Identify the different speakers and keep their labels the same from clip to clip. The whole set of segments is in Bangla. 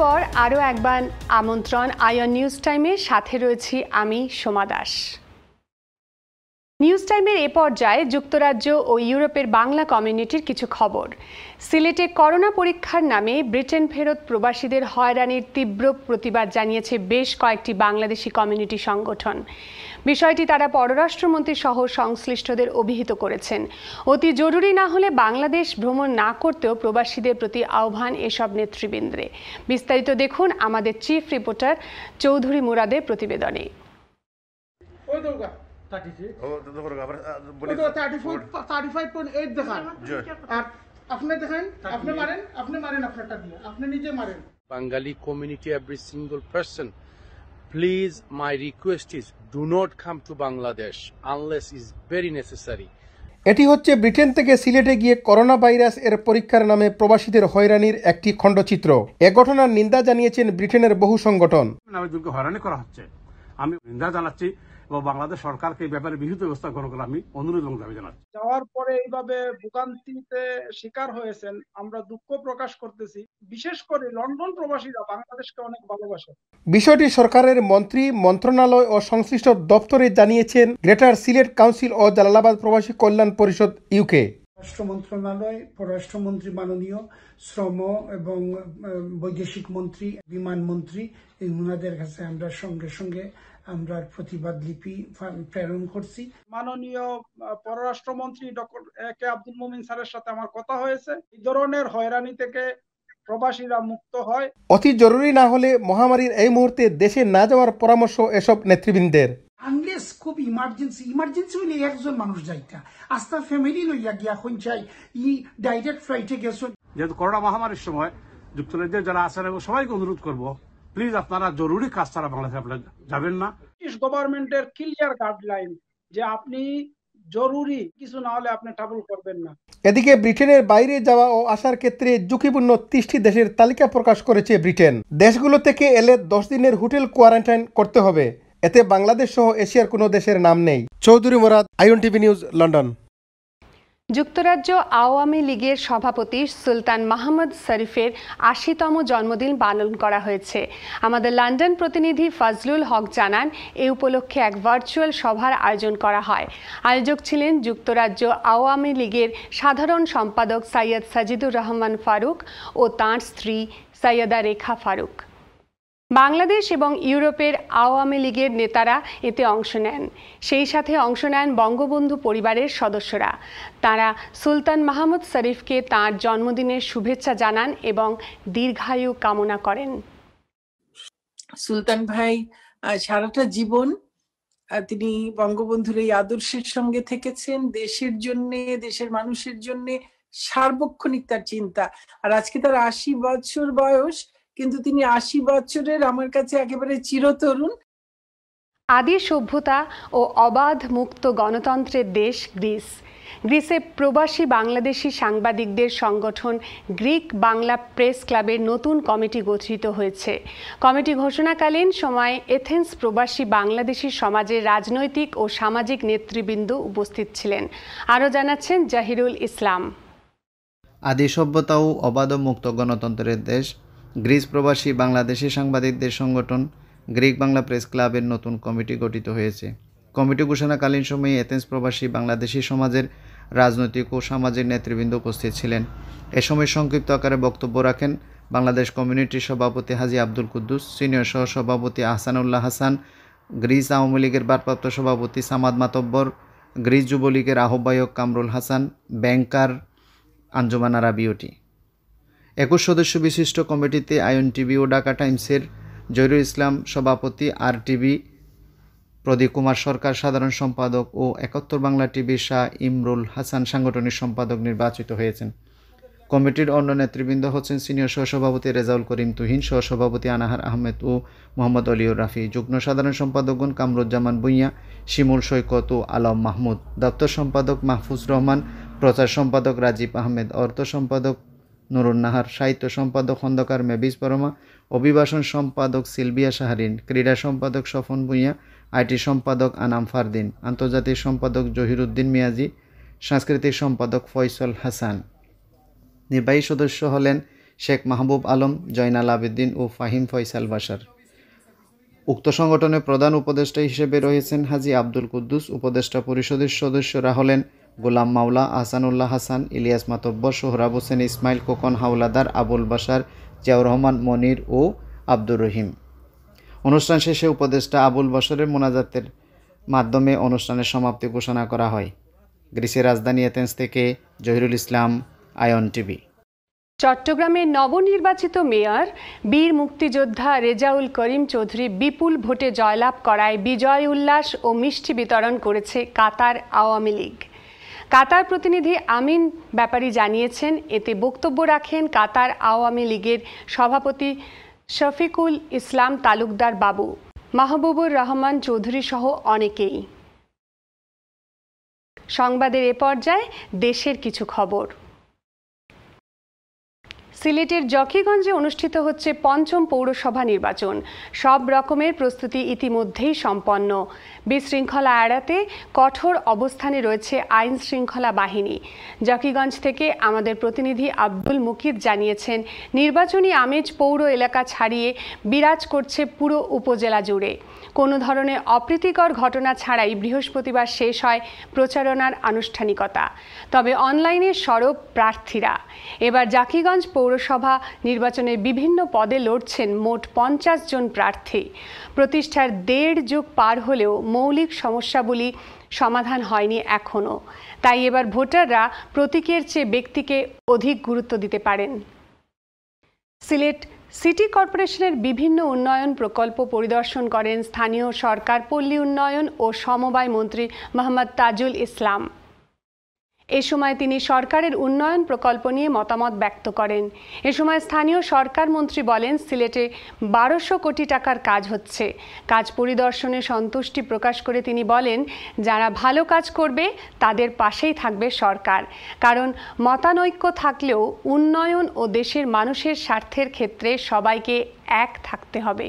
Speaker 1: পর আরও একবার আমন্ত্রণ আয়ন নিউজ টাইমের সাথে রয়েছি আমি সোমা দাস নিউজ টাইমের এ পর্যায়ে যুক্তরাজ্য ও ইউরোপের বাংলা কমিউনিটির কিছু খবর সিলেটে করোনা পরীক্ষার নামে ব্রিটেন ফেরত প্রবাসীদের হয়রানির তীব্র প্রতিবাদ জানিয়েছে বেশ কয়েকটি বাংলাদেশি কমিউনিটি সংগঠন বিষয়টি তারা পররাষ্ট্রমন্ত্রী সহ সংশ্লিষ্টদের অভিহিত করেছেন অতি জরুরি না হলে বাংলাদেশ ভ্রমণ না করতেও প্রবাসীদের প্রতি আহ্বান এসব নেতৃবৃন্দে বিস্তারিত দেখুন আমাদের চিফ রিপোর্টার চৌধুরী মুরাদের প্রতিবেদনে
Speaker 2: Bengali community every single person please my request is do not come to Bangladesh unless is very necessary এটি হচ্ছে ব্রিটেন থেকে সিলেটে গিয়ে করোনা ভাইরাস এর পরীক্ষার নামে প্রবাসীদের হয়রানির একটি খণ্ডচিত্র এ ঘটনার নিন্দা জানিয়েছেন ব্রিটেনের বহু সংগঠন হয়রানি করা হচ্ছে আমি নিন্দা জানাচ্ছি এবং বাংলাদেশ সরকারকে এই ব্যাপারে বিহিত ব্যবস্থা গ্রহণ করে আমি অনুরোধ এবং দাবি জানাচ্ছি যাওয়ার পরে এইভাবে ভোগান্তিতে শিকার হয়েছেন আমরা দুঃখ প্রকাশ করতেছি বিশেষ করে লন্ডন প্রবাসীরা বাংলাদেশকে অনেক ভালোবাসে বিষয়টি সরকারের মন্ত্রী মন্ত্রণালয় ও সংশ্লিষ্ট দপ্তরে জানিয়েছেন গ্রেটার সিলেট কাউন্সিল ও জালালাবাদ প্রবাসী কল্যাণ পরিষদ ইউকে পররাষ্ট্র মন্ত্রণালয় পররাষ্ট্রমন্ত্রী মাননীয় শ্রম এবং বৈদেশিক মন্ত্রী বিমান মন্ত্রী ওনাদের কাছে আমরা সঙ্গে সঙ্গে আমরা প্রতিবাদ লিপি প্রেরণ করছি মাননীয় পররাষ্ট্রমন্ত্রী ডক্টর এ কে আব্দুল মোমিন স্যারের সাথে আমার কথা হয়েছে এই ধরনের হয়রানি থেকে প্রবাসীরা মুক্ত হয় অতি জরুরি না হলে মহামারীর এই মুহূর্তে দেশে না যাওয়ার পরামর্শ এসব নেতৃবৃন্দের আনলেস খুব ইমার্জেন্সি ইমার্জেন্সি হইলে একজন মানুষ যাইতা আস্তা ফ্যামিলি লইয়া গিয়া এখন চাই ই ডাইরেক্ট ফ্লাইটে গেছেন যেহেতু করোনা মহামারীর সময় যুক্তরাজ্যের যারা আছেন এবং সবাইকে অনুরোধ করবো প্লিজ আপনারা জরুরি কাজ ছাড়া বাংলাদেশে আপনারা যাবেন না ব্রিটিশ গভর্নমেন্টের ক্লিয়ার গাইডলাইন যে আপনি জরুরি কিছু না হলে আপনি ট্রাভেল করবেন না এদিকে ব্রিটেনের বাইরে যাওয়া ও আসার ক্ষেত্রে ঝুঁকিপূর্ণ তিরিশটি দেশের তালিকা প্রকাশ করেছে ব্রিটেন দেশগুলো থেকে এলে দশ দিনের হোটেল কোয়ারেন্টাইন করতে হবে এতে বাংলাদেশ সহ এশিয়ার কোনো দেশের নাম নেই চৌধুরী মোরাদ আইন টিভি নিউজ লন্ডন
Speaker 1: যুক্তরাজ্য আওয়ামী লীগের সভাপতি সুলতান মাহমুদ শরীফের আশিতম জন্মদিন পালন করা হয়েছে আমাদের লন্ডন প্রতিনিধি ফজলুল হক জানান এ উপলক্ষে এক ভার্চুয়াল সভার আয়োজন করা হয় আয়োজক ছিলেন যুক্তরাজ্য আওয়ামী লীগের সাধারণ সম্পাদক সৈয়দ সাজিদুর রহমান ফারুক ও তাঁর স্ত্রী সৈয়দা রেখা ফারুক বাংলাদেশ এবং ইউরোপের আওয়ামী লীগের নেতারা এতে অংশ নেন সেই সাথে অংশ নেন বঙ্গবন্ধু পরিবারের সদস্যরা তারা সুলতান মাহমুদ শরীফকে তার জন্মদিনের শুভেচ্ছা জানান এবং দীর্ঘায়ু কামনা করেন সুলতান ভাই সারাটা জীবন তিনি বঙ্গবন্ধুর এই আদর্শের সঙ্গে থেকেছেন দেশের জন্য
Speaker 2: দেশের মানুষের জন্য সার্বক্ষণিক তার চিন্তা আর আজকে তার আশি বছর
Speaker 1: বয়স কিন্তু তিনি আশি বছরের আমার কাছে একেবারে চিরতরুণ আদি সভ্যতা ও অবাধ মুক্ত গণতন্ত্রের দেশ গ্রিস গ্রিসে প্রবাসী বাংলাদেশি সাংবাদিকদের সংগঠন গ্রিক বাংলা প্রেস ক্লাবের নতুন কমিটি গঠিত হয়েছে কমিটি ঘোষণাকালীন সময়ে এথেন্স প্রবাসী বাংলাদেশি সমাজের রাজনৈতিক ও সামাজিক নেতৃবৃন্দ উপস্থিত ছিলেন আরও জানাচ্ছেন জাহিরুল ইসলাম
Speaker 3: আদি সভ্যতা ও অবাধ মুক্ত গণতন্ত্রের দেশ গ্রিস প্রবাসী বাংলাদেশি সাংবাদিকদের সংগঠন গ্রিক বাংলা প্রেস ক্লাবের নতুন কমিটি গঠিত হয়েছে কমিটি ঘোষণাকালীন সময়ে এথেন্স প্রবাসী বাংলাদেশি সমাজের রাজনৈতিক ও সামাজিক নেতৃবৃন্দ উপস্থিত ছিলেন এ সময় সংক্ষিপ্ত আকারে বক্তব্য রাখেন বাংলাদেশ কমিউনিটির সভাপতি হাজি আব্দুল কুদ্দুস সিনিয়র সহসভাপতি আহসানুল্লাহ হাসান গ্রিস আওয়ামী লীগের ভারপ্রাপ্ত সভাপতি সামাদ মাতব্বর গ্রিস যুবলীগের আহ্বায়ক কামরুল হাসান ব্যাংকার আঞ্জুমান আরা বিউটি একুশ সদস্য বিশিষ্ট কমিটিতে আয়ন টিভি ও ঢাকা টাইমসের জহিরুল ইসলাম সভাপতি আর টিভি প্রদীপ কুমার সরকার সাধারণ সম্পাদক ও একাত্তর বাংলা টিভি শাহ ইমরুল হাসান সাংগঠনিক সম্পাদক নির্বাচিত হয়েছেন কমিটির অন্য নেতৃবৃন্দ হচ্ছেন সিনিয়র সহসভাপতি রেজাউল করিম তুহিন সহসভাপতি আনাহার আহমেদ ও মোহাম্মদ অলিউর রাফি যুগ্ম সাধারণ সম্পাদকগণ কামরুজ্জামান ভুঁইয়া শিমুল সৈকত ও আলম মাহমুদ দপ্তর সম্পাদক মাহফুজ রহমান প্রচার সম্পাদক রাজীব আহমেদ অর্থ সম্পাদক নাহার সাহিত্য সম্পাদক খন্দকার মেবিজ পরমা অভিবাসন সম্পাদক সিলভিয়া সাহারিন ক্রীড়া সম্পাদক সফন ভুঁইয়া আইটি সম্পাদক আনাম ফারদিন আন্তর্জাতিক সম্পাদক জহিরুদ্দিন মিয়াজি সাংস্কৃতিক সম্পাদক ফয়সল হাসান নির্বাহী সদস্য হলেন শেখ মাহবুব আলম জয়নাল আবেদ্দিন ও ফাহিম ফয়সাল বাসার উক্ত সংগঠনের প্রধান উপদেষ্টা হিসেবে রয়েছেন হাজি আব্দুল কুদ্দুস উপদেষ্টা পরিষদের সদস্যরা হলেন গোলাম মাওলা আহসানুল্লাহ হাসান ইলিয়াস মাতব্বর সোহরাব হোসেন ইসমাইল কোকন হাওলাদার আবুল বাসার জিয়াউর রহমান মনির ও আব্দুর রহিম অনুষ্ঠান শেষে উপদেষ্টা আবুল বাসরের মোনাজাতের মাধ্যমে অনুষ্ঠানের সমাপ্তি ঘোষণা করা হয় গ্রিসের রাজধানী এথেন্স থেকে জহিরুল ইসলাম আয়ন টিভি
Speaker 1: চট্টগ্রামের নবনির্বাচিত মেয়র বীর মুক্তিযোদ্ধা রেজাউল করিম চৌধুরী বিপুল ভোটে জয়লাভ করায় বিজয় উল্লাস ও মিষ্টি বিতরণ করেছে কাতার আওয়ামী লীগ কাতার প্রতিনিধি আমিন ব্যাপারী জানিয়েছেন এতে বক্তব্য রাখেন কাতার আওয়ামী লীগের সভাপতি শফিকুল ইসলাম তালুকদার বাবু মাহবুবুর রহমান চৌধুরী সহ অনেকেই সংবাদের এ পর্যায়ে দেশের কিছু খবর সিলেটের জকিগঞ্জে অনুষ্ঠিত হচ্ছে পঞ্চম পৌরসভা নির্বাচন সব রকমের প্রস্তুতি ইতিমধ্যেই সম্পন্ন বিশৃঙ্খলা এড়াতে কঠোর অবস্থানে রয়েছে আইন শৃঙ্খলা বাহিনী জকিগঞ্জ থেকে আমাদের প্রতিনিধি আব্দুল মুকিদ জানিয়েছেন নির্বাচনী আমেজ পৌর এলাকা ছাড়িয়ে বিরাজ করছে পুরো উপজেলা জুড়ে কোনো ধরনের অপ্রীতিকর ঘটনা ছাড়াই বৃহস্পতিবার শেষ হয় প্রচারণার আনুষ্ঠানিকতা তবে অনলাইনে সরব প্রার্থীরা এবার জাকিগঞ্জ পৌর পৌরসভা নির্বাচনে বিভিন্ন পদে লড়ছেন মোট পঞ্চাশ জন প্রার্থী প্রতিষ্ঠার দেড় যুগ পার হলেও মৌলিক সমস্যাগুলি সমাধান হয়নি এখনও তাই এবার ভোটাররা প্রতীকের চেয়ে ব্যক্তিকে অধিক গুরুত্ব দিতে পারেন সিলেট সিটি কর্পোরেশনের বিভিন্ন উন্নয়ন প্রকল্প পরিদর্শন করেন স্থানীয় সরকার পল্লী উন্নয়ন ও সমবায় মন্ত্রী মোহাম্মদ তাজুল ইসলাম এ সময় তিনি সরকারের উন্নয়ন প্রকল্প নিয়ে মতামত ব্যক্ত করেন এ সময় স্থানীয় সরকার মন্ত্রী বলেন সিলেটে বারোশো কোটি টাকার কাজ হচ্ছে কাজ পরিদর্শনে সন্তুষ্টি প্রকাশ করে তিনি বলেন যারা ভালো কাজ করবে তাদের পাশেই থাকবে সরকার কারণ মতানৈক্য থাকলেও উন্নয়ন ও দেশের মানুষের স্বার্থের ক্ষেত্রে সবাইকে এক থাকতে হবে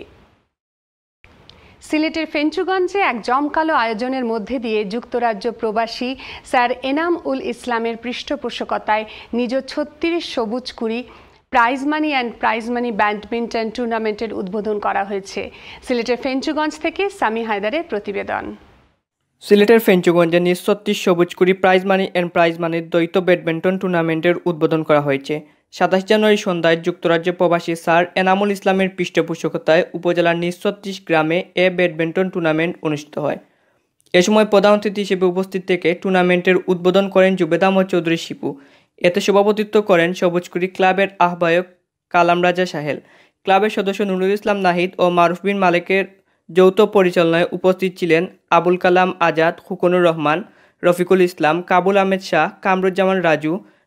Speaker 1: সিলেটের ফেঞ্চুগঞ্জে এক জমকালো আয়োজনের মধ্যে দিয়ে যুক্তরাজ্য প্রবাসী স্যার এনাম উল ইসলামের পৃষ্ঠপোষকতায় নিজ ছত্রিশ সবুজ কুড়ি prize money and prize money badminton টুর্নামেন্টের উদ্বোধন করা হয়েছে সিলেটের ফেঞ্চুগঞ্জ থেকে সামি হায়দারের প্রতিবেদন
Speaker 2: সিলেটের ফেঞ্চুগঞ্জে নিজ ছত্রিশ সবুজ কুড়ি প্রাইজ মানি অ্যান্ড প্রাইজ মানির দ্বৈত ব্যাডমিন্টন টুর্নামেন্টের উদ্বোধন করা হয়েছে সাতাশ জানুয়ারি সন্ধ্যায় যুক্তরাজ্য প্রবাসী স্যার এনামুল ইসলামের পৃষ্ঠপোষকতায় উপজেলার নিঃছত্রিশ গ্রামে এ ব্যাডমিন্টন টুর্নামেন্ট অনুষ্ঠিত হয় এ সময় প্রধান অতিথি হিসেবে উপস্থিত থেকে টুর্নামেন্টের উদ্বোধন করেন জুবেদাম চৌধুরী শিপু এতে সভাপতিত্ব করেন সবুজকুড়ি ক্লাবের আহ্বায়ক কালাম রাজা সাহেল ক্লাবের সদস্য নুরুল ইসলাম নাহিদ ও মারুফ বিন মালিকের যৌথ পরিচালনায় উপস্থিত ছিলেন আবুল কালাম আজাদ খুকনুর রহমান রফিকুল ইসলাম কাবুল আহমেদ শাহ কামরুজ্জামান রাজু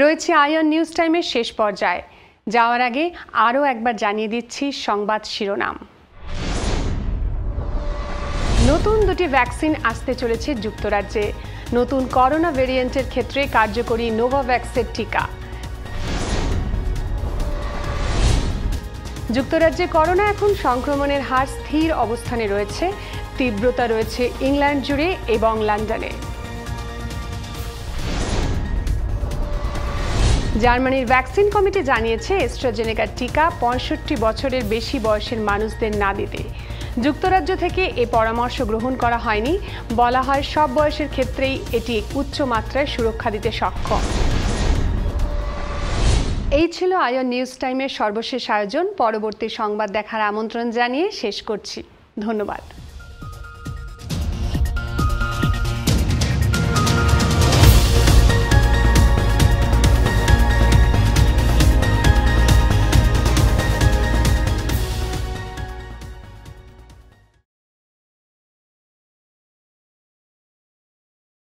Speaker 1: রয়েছে আয়ন নিউজ টাইমের শেষ পর্যায়ে যাওয়ার আগে আরও একবার জানিয়ে দিচ্ছি সংবাদ শিরোনাম নতুন দুটি ভ্যাকসিন আসতে চলেছে যুক্তরাজ্যে নতুন করোনা ভেরিয়েন্টের ক্ষেত্রে কার্যকরী নোভাভ্যাক্সের টিকা যুক্তরাজ্যে করোনা এখন সংক্রমণের হার স্থির অবস্থানে রয়েছে তীব্রতা রয়েছে ইংল্যান্ড জুড়ে এবং লন্ডনে জার্মানির ভ্যাকসিন কমিটি জানিয়েছে এস্ট্রাজেনেকার টিকা পঁয়ষট্টি বছরের বেশি বয়সের মানুষদের না দিতে যুক্তরাজ্য থেকে এ পরামর্শ গ্রহণ করা হয়নি বলা হয় সব বয়সের ক্ষেত্রেই এটি উচ্চ মাত্রায় সুরক্ষা দিতে সক্ষম এই ছিল আয়ন নিউজ টাইমের সর্বশেষ আয়োজন পরবর্তী সংবাদ দেখার আমন্ত্রণ জানিয়ে শেষ করছি ধন্যবাদ